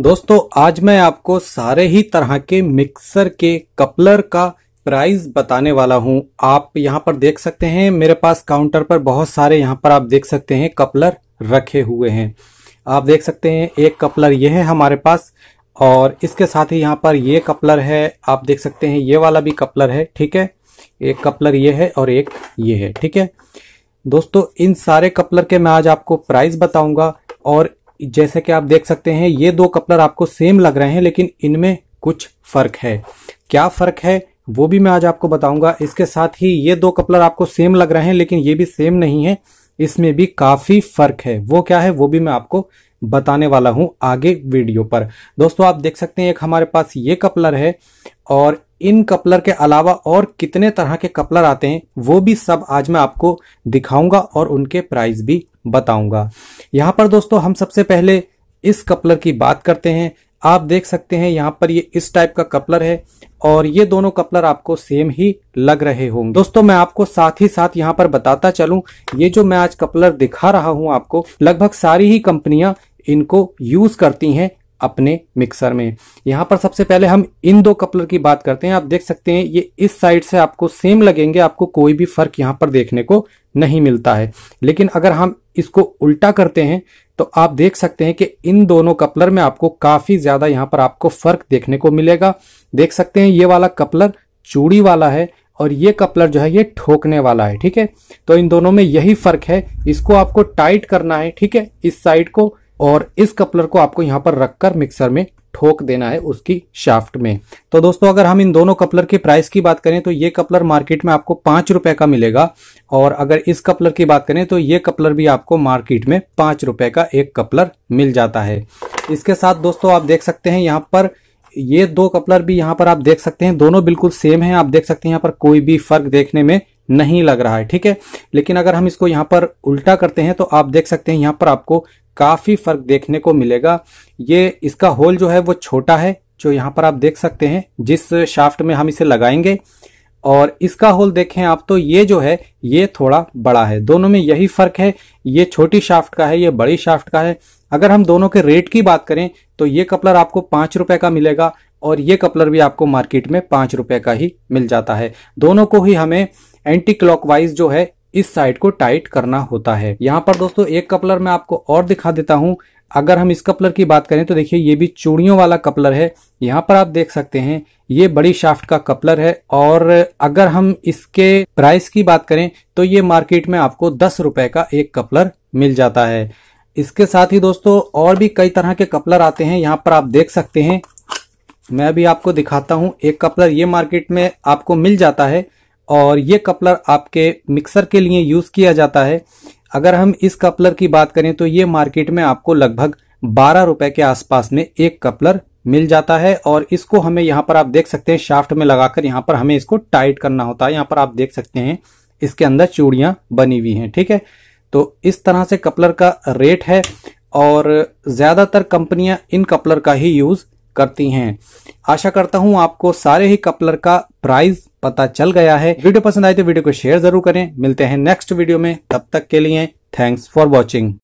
दोस्तों आज मैं आपको सारे ही तरह के मिक्सर के कपलर का प्राइस बताने वाला हूं आप यहां पर देख सकते हैं मेरे पास काउंटर पर बहुत सारे यहां पर आप देख सकते हैं कपलर रखे हुए हैं आप देख सकते हैं एक कपलर ये है हमारे पास और इसके साथ ही यहाँ पर ये कपलर है आप देख सकते हैं ये वाला भी कपलर है ठीक है एक कपलर ये है और एक ये है ठीक है दोस्तों इन सारे कपलर के मैं आज आपको प्राइस बताऊंगा और जैसे कि आप देख सकते हैं ये दो कपलर आपको सेम लग रहे हैं लेकिन इनमें कुछ फर्क है क्या फर्क है वो भी मैं आज आपको बताऊंगा इसके साथ ही ये दो कपलर आपको सेम लग रहे हैं लेकिन ये भी सेम नहीं है इसमें भी काफी फर्क है वो क्या है वो भी मैं आपको बताने वाला हूं आगे वीडियो पर दोस्तों आप देख सकते हैं एक हमारे पास ये कपलर है और इन कपलर के अलावा और कितने तरह के कपलर आते हैं वो भी सब आज मैं आपको दिखाऊंगा और उनके प्राइस भी बताऊंगा यहाँ पर दोस्तों हम सबसे पहले इस कपलर की बात करते हैं आप देख सकते हैं यहाँ पर ये इस टाइप का कपलर है और ये दोनों कपलर आपको सेम ही लग रहे होंगे दोस्तों मैं आपको साथ ही साथ यहाँ पर बताता चलू ये जो मैं आज कपलर दिखा रहा हूँ आपको लगभग सारी ही कंपनियां इनको यूज करती हैं अपने मिक्सर में यहां पर सबसे पहले हम इन दो कपलर की बात करते हैं आप देख सकते हैं ये इस साइड से आपको सेम लगेंगे आपको कोई भी फर्क यहां पर देखने को नहीं मिलता है लेकिन अगर हम इसको उल्टा करते हैं तो आप देख सकते हैं कि इन दोनों कपलर में आपको काफी ज्यादा यहां पर आपको फर्क देखने को मिलेगा देख सकते हैं ये वाला कपलर चूड़ी वाला है और ये कपलर जो है ये ठोकने वाला है ठीक है तो इन दोनों में यही फर्क है इसको आपको टाइट करना है ठीक है इस साइड को और इस कपलर को आपको यहाँ पर रखकर मिक्सर में ठोक देना है उसकी शाफ्ट में तो दोस्तों अगर हम इन दोनों कपलर के प्राइस की बात करें तो ये कपलर मार्केट में आपको पांच रुपए का मिलेगा और अगर इस कपलर की बात करें तो ये कपलर भी आपको मार्केट में पांच रुपए का एक कपलर मिल जाता है इसके साथ दोस्तों आप देख सकते हैं यहाँ पर ये दो कपलर भी यहाँ पर आप देख सकते हैं दोनों बिल्कुल सेम है आप देख सकते हैं यहाँ पर कोई भी फर्क देखने में नहीं लग रहा है ठीक है लेकिन अगर हम इसको यहाँ पर उल्टा करते हैं तो आप देख सकते हैं यहाँ पर आपको काफ़ी फर्क देखने को मिलेगा ये इसका होल जो है वो छोटा है जो यहाँ पर आप देख सकते हैं जिस शाफ्ट में हम इसे लगाएंगे और इसका होल देखें आप तो ये जो है ये थोड़ा बड़ा है दोनों में यही फर्क है ये छोटी शाफ्ट का है ये बड़ी शाफ्ट का है अगर हम दोनों के रेट की बात करें तो ये कपलर आपको पांच रुपए का मिलेगा और ये कपलर भी आपको मार्केट में पांच रुपए का ही मिल जाता है दोनों को ही हमें एंटी क्लॉकवाइज जो है इस साइड को टाइट करना होता है यहाँ पर दोस्तों एक कपलर मैं आपको और दिखा देता हूँ अगर हम इस कपलर की बात करें तो देखिए ये भी चूड़ियों वाला कपलर है यहाँ पर आप देख सकते हैं ये बड़ी शाफ्ट का कपलर है और अगर हम इसके प्राइस की बात करें तो ये मार्केट में आपको दस रुपए का एक कपलर मिल जाता है इसके साथ ही दोस्तों और भी कई तरह के कपलर आते हैं यहाँ पर आप देख सकते हैं मैं अभी आपको दिखाता हूँ एक कपलर ये मार्केट में आपको मिल जाता है और ये कपलर आपके मिक्सर के लिए यूज़ किया जाता है अगर हम इस कपलर की बात करें तो ये मार्केट में आपको लगभग बारह रुपए के आसपास में एक कपलर मिल जाता है और इसको हमें यहाँ पर आप देख सकते हैं शाफ्ट में लगाकर यहाँ पर हमें इसको टाइट करना होता है यहाँ पर आप देख सकते हैं इसके अंदर चूड़ियां बनी हुई हैं ठीक है तो इस तरह से कपलर का रेट है और ज़्यादातर कंपनियां इन कपलर का ही यूज़ करती हैं आशा करता हूं आपको सारे ही कपलर का प्राइस पता चल गया है वीडियो पसंद आए तो वीडियो को शेयर जरूर करें मिलते हैं नेक्स्ट वीडियो में तब तक के लिए थैंक्स फॉर वॉचिंग